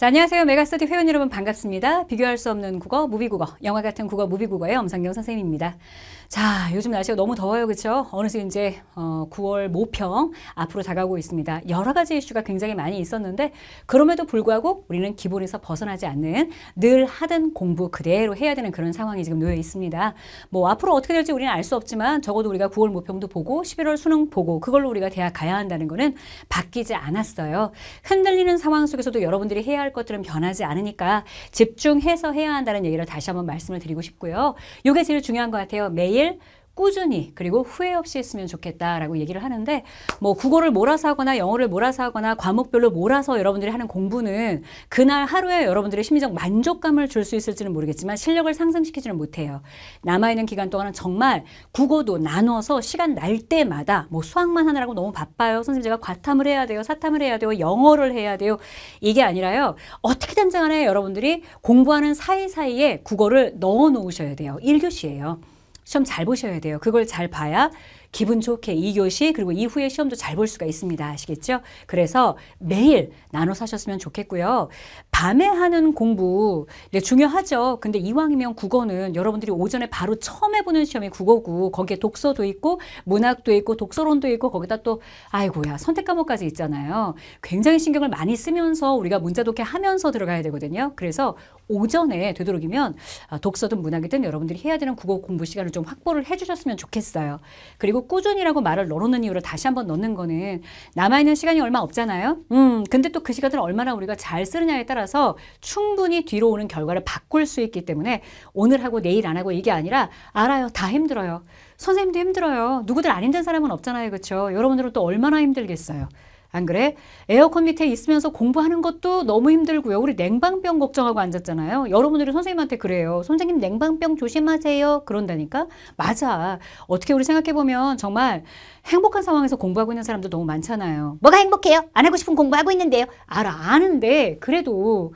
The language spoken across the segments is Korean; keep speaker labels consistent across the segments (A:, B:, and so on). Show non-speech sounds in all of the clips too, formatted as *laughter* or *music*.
A: 자, 안녕하세요. 메가스터디 회원 여러분 반갑습니다. 비교할 수 없는 국어, 무비국어, 영화 같은 국어, 무비국어의 엄상경 선생님입니다. 자, 요즘 날씨가 너무 더워요, 그렇죠? 어느새 이제 어, 9월 모평 앞으로 다가오고 있습니다. 여러 가지 이슈가 굉장히 많이 있었는데 그럼에도 불구하고 우리는 기본에서 벗어나지 않는 늘 하던 공부 그대로 해야 되는 그런 상황이 지금 놓여 있습니다. 뭐 앞으로 어떻게 될지 우리는 알 수 없지만 적어도 우리가 9월 모평도 보고 11월 수능 보고 그걸로 우리가 대학 가야 한다는 거는 바뀌지 않았어요. 흔들리는 상황 속에서도 여러분들이 해야 할 필요할 것들은 변하지 않으니까 집중해서 해야 한다는 얘기를 다시 한번 말씀을 드리고 싶고요. 이게 제일 중요한 것 같아요. 매일 꾸준히 그리고 후회 없이 했으면 좋겠다라고 얘기를 하는데 뭐 국어를 몰아서 하거나 영어를 몰아서 하거나 과목별로 몰아서 여러분들이 하는 공부는 그날 하루에 여러분들의 심리적 만족감을 줄 수 있을지는 모르겠지만 실력을 상승시키지는 못해요. 남아있는 기간 동안은 정말 국어도 나눠서 시간 날 때마다 뭐 수학만 하느라고 너무 바빠요. 선생님 제가 과탐을 해야 돼요. 사탐을 해야 돼요. 영어를 해야 돼요. 이게 아니라요. 어떻게 단장간에 여러분들이 공부하는 사이사이에 국어를 넣어 놓으셔야 돼요. 1교시예요. 시험 잘 보셔야 돼요. 그걸 잘 봐야 기분 좋게 2교시 그리고 이후에 시험도 잘 볼 수가 있습니다. 아시겠죠? 그래서 매일 나눠서 하셨으면 좋겠고요. 밤에 하는 공부 네, 중요하죠. 근데 이왕이면 국어는 여러분들이 오전에 바로 처음 해보는 시험이 국어고 거기에 독서도 있고 문학도 있고 독서론도 있고 거기다 또 아이고야 선택 과목까지 있잖아요. 굉장히 신경을 많이 쓰면서 우리가 문자 독해 하면서 들어가야 되거든요. 그래서 오전에 되도록이면 아, 독서든 문학이든 여러분들이 해야 되는 국어 공부 시간을 좀 확보를 해주셨으면 좋겠어요. 그리고 그리고 꾸준히라고 말을 넣어놓는 이유를 다시 한번 넣는 거는 남아있는 시간이 얼마 없잖아요. 음, 근데 또 그 시간을 얼마나 우리가 잘 쓰느냐에 따라서 충분히 뒤로 오는 결과를 바꿀 수 있기 때문에 오늘 하고 내일 안 하고 이게 아니라 알아요. 다 힘들어요. 선생님도 힘들어요. 누구들 안 힘든 사람은 없잖아요. 그렇죠? 여러분들은 또 얼마나 힘들겠어요. 안 그래? 에어컨 밑에 있으면서 공부하는 것도 너무 힘들고요. 우리 냉방병 걱정하고 앉았잖아요. 여러분들이 선생님한테 그래요. 선생님 냉방병 조심하세요. 그런다니까? 맞아. 어떻게 우리 생각해보면 정말 행복한 상황에서 공부하고 있는 사람들 너무 많잖아요. 뭐가 행복해요? 안 하고 싶은 공부하고 있는데요. 알아, 아는데 그래도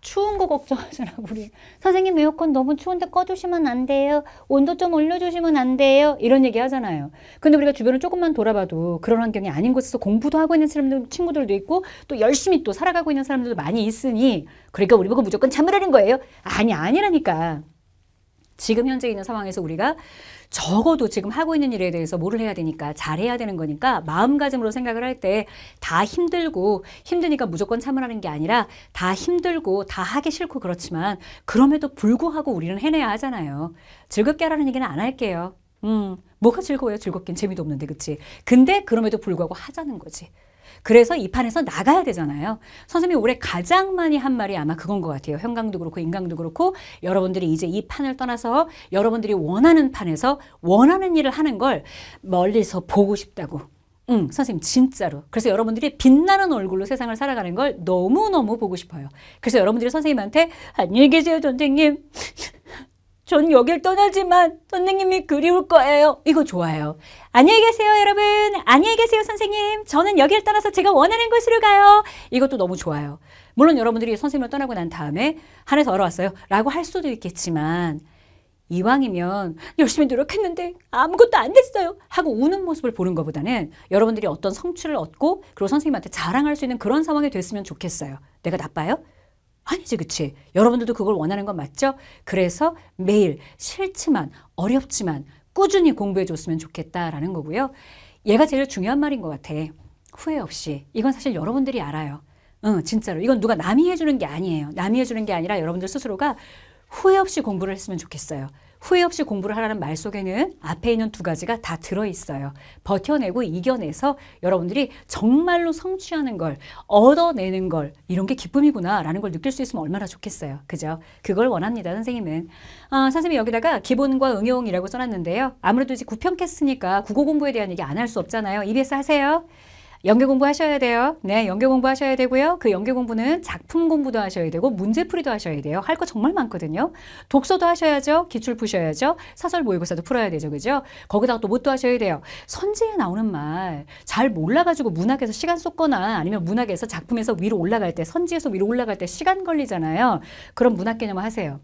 A: 추운 거 걱정하시라고 우리 선생님 에어컨 너무 추운데 꺼주시면 안 돼요. 온도 좀 올려주시면 안 돼요. 이런 얘기 하잖아요. 근데 우리가 주변을 조금만 돌아봐도 그런 환경이 아닌 곳에서 공부도 하고 있는 사람들, 친구들도 있고 또 열심히 또 살아가고 있는 사람들도 많이 있으니 그러니까 우리 보고 무조건 참으라는 거예요. 아니 아니라니까. 지금 현재 있는 상황에서 우리가 적어도 지금 하고 있는 일에 대해서 뭐를 해야 되니까 잘해야 되는 거니까 마음가짐으로 생각을 할 때 다 힘들고 힘드니까 무조건 참으라는 게 아니라 다 힘들고 다 하기 싫고 그렇지만 그럼에도 불구하고 우리는 해내야 하잖아요. 즐겁게 하라는 얘기는 안 할게요. 음, 뭐가 즐거워요? 즐겁긴 재미도 없는데, 그치? 근데 그럼에도 불구하고 하자는 거지. 그래서 이 판에서 나가야 되잖아요. 선생님이 올해 가장 많이 한 말이 아마 그건 것 같아요. 현강도 그렇고 인강도 그렇고 여러분들이 이제 이 판을 떠나서 여러분들이 원하는 판에서 원하는 일을 하는 걸 멀리서 보고 싶다고 응, 선생님, 진짜로. 그래서 여러분들이 빛나는 얼굴로 세상을 살아가는 걸 너무너무 보고 싶어요. 그래서 여러분들이 선생님한테, 안녕히 계세요, 선생님. 전 여길 떠나지만 선생님이 그리울 거예요. 이거 좋아요. 안녕히 계세요, 여러분. 안녕히 계세요, 선생님. 저는 여길 떠나서 제가 원하는 곳으로 가요. 이것도 너무 좋아요. 물론 여러분들이 선생님을 떠나고 난 다음에 한해서 얼어왔어요. 라고 할 수도 있겠지만 이왕이면 열심히 노력했는데 아무것도 안 됐어요 하고 우는 모습을 보는 것보다는 여러분들이 어떤 성취를 얻고 그리고 선생님한테 자랑할 수 있는 그런 상황이 됐으면 좋겠어요. 내가 나빠요? 아니지, 그치? 여러분들도 그걸 원하는 건 맞죠? 그래서 매일 싫지만 어렵지만 꾸준히 공부해 줬으면 좋겠다라는 거고요. 얘가 제일 중요한 말인 것 같아. 후회 없이. 이건 사실 여러분들이 알아요. 응, 진짜로. 이건 누가 남이 해주는 게 아니에요. 남이 해주는 게 아니라 여러분들 스스로가 후회 없이 공부를 했으면 좋겠어요. 후회 없이 공부를 하라는 말 속에는 앞에 있는 두 가지가 다 들어있어요. 버텨내고 이겨내서 여러분들이 정말로 성취하는 걸, 얻어내는 걸, 이런 게 기쁨이구나 라는 걸 느낄 수 있으면 얼마나 좋겠어요. 그죠? 그걸 원합니다. 선생님은. 아, 선생님 이 여기다가 기본과 응용이라고 써놨는데요. 아무래도 이제 구평 캐스니까 국어 공부에 대한 얘기 안 할 수 없잖아요. EBS 하세요. 연계 공부하셔야 돼요. 네, 연계 공부하셔야 되고요. 그 연계 공부는 작품 공부도 하셔야 되고 문제풀이도 하셔야 돼요. 할 거 정말 많거든요. 독서도 하셔야죠. 기출 푸셔야죠. 사설 모의고사도 풀어야 되죠. 그죠? 거기다가 또뭣도 하셔야 돼요. 선지에 나오는 말 잘 몰라가지고 문학에서 시간 쏟거나 아니면 문학에서 작품에서 위로 올라갈 때 선지에서 위로 올라갈 때 시간 걸리잖아요. 그럼 문학 개념을 하세요.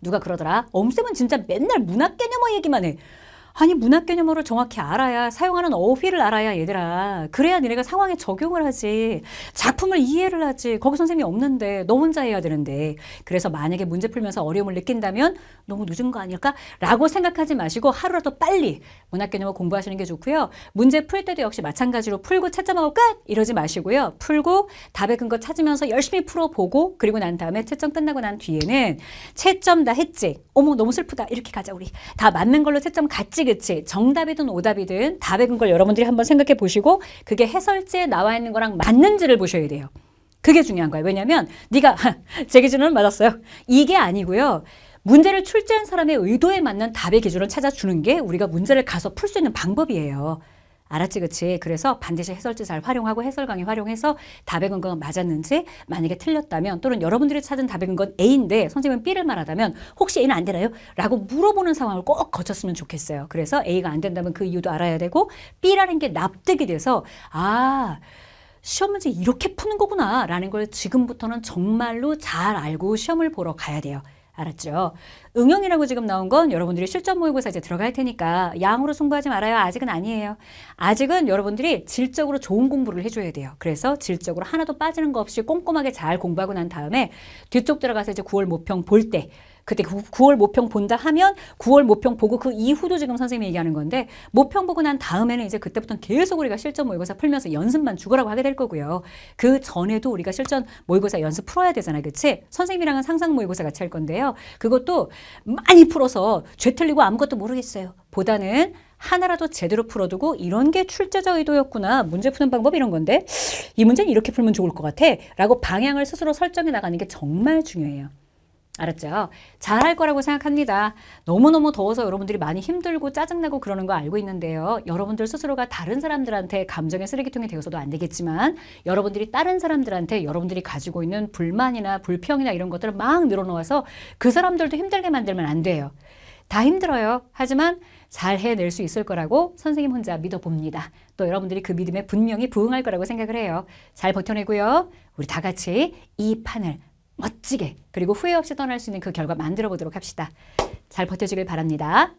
A: 누가 그러더라. 엄쌤은 진짜 맨날 문학 개념어 얘기만 해. 아니 문학 개념어를 정확히 알아야 사용하는 어휘를 알아야 얘들아 그래야 니네가 상황에 적용을 하지 작품을 이해를 하지 거기 선생님이 없는데 너 혼자 해야 되는데 그래서 만약에 문제 풀면서 어려움을 느낀다면 너무 늦은 거 아닐까? 라고 생각하지 마시고 하루라도 빨리 문학 개념어 공부하시는 게 좋고요 문제 풀 때도 역시 마찬가지로 풀고 채점하고 끝! 이러지 마시고요 풀고 답의 근거 찾으면서 열심히 풀어보고 그리고 난 다음에 채점 끝나고 난 뒤에는 채점 다 했지 어머 너무 슬프다 이렇게 가자 우리 다 맞는 걸로 채점 갔지 그치 그치 정답이든 오답이든 다 배운 걸 여러분들이 한번 생각해 보시고 그게 해설지에 나와 있는 거랑 맞는지를 보셔야 돼요. 그게 중요한 거예요. 왜냐하면 네가 *laughs* 제 기준은 맞았어요. 이게 아니고요. 문제를 출제한 사람의 의도에 맞는 답의 기준을 찾아주는 게 우리가 문제를 가서 풀 수 있는 방법이에요. 알았지, 그치? 그래서 반드시 해설지 잘 활용하고 해설 강의 활용해서 답의 근거가 맞았는지 만약에 틀렸다면 또는 여러분들이 찾은 답의 근건는 A인데 선생님은 B를 말하다면 혹시 A는 안 되나요? 라고 물어보는 상황을 꼭 거쳤으면 좋겠어요. 그래서 A가 안 된다면 그 이유도 알아야 되고 B라는 게 납득이 돼서 아, 시험 문제 이렇게 푸는 거구나 라는 걸 지금부터는 정말로 잘 알고 시험을 보러 가야 돼요. 알았죠? 응용이라고 지금 나온 건 여러분들이 실전 모의고사 이제 들어갈 테니까 양으로 승부하지 말아요. 아직은 아니에요. 아직은 여러분들이 질적으로 좋은 공부를 해줘야 돼요. 그래서 질적으로 하나도 빠지는 거 없이 꼼꼼하게 잘 공부하고 난 다음에 뒤쪽 들어가서 이제 9월 모평 볼 때 그때 9월 모평 본다 하면 9월 모평 보고 그 이후도 지금 선생님이 얘기하는 건데 모평 보고 난 다음에는 이제 그때부터는 계속 우리가 실전 모의고사 풀면서 연습만 죽거라고 하게 될 거고요. 그 전에도 우리가 실전 모의고사 연습 풀어야 되잖아요. 그치? 선생님이랑은 상상 모의고사 같이 할 건데요. 그것도 많이 풀어서 죄 틀리고 아무것도 모르겠어요. 보다는 하나라도 제대로 풀어두고 이런 게 출제자 의도였구나. 문제 푸는 방법 이런 건데 이 문제는 이렇게 풀면 좋을 것 같아. 라고 방향을 스스로 설정해 나가는 게 정말 중요해요. 알았죠? 잘할 거라고 생각합니다. 너무너무 더워서 여러분들이 많이 힘들고 짜증나고 그러는 거 알고 있는데요. 여러분들 스스로가 다른 사람들한테 감정의 쓰레기통이 되어서도 안 되겠지만 여러분들이 다른 사람들한테 여러분들이 가지고 있는 불만이나 불평이나 이런 것들을 막 늘어놓아서 그 사람들도 힘들게 만들면 안 돼요. 다 힘들어요. 하지만 잘 해낼 수 있을 거라고 선생님 혼자 믿어봅니다. 또 여러분들이 그 믿음에 분명히 부응할 거라고 생각을 해요. 잘 버텨내고요. 우리 다 같이 이 판을 멋지게 그리고 후회 없이 떠날 수 있는 그 결과 만들어 보도록 합시다. 잘 버텨주길 바랍니다.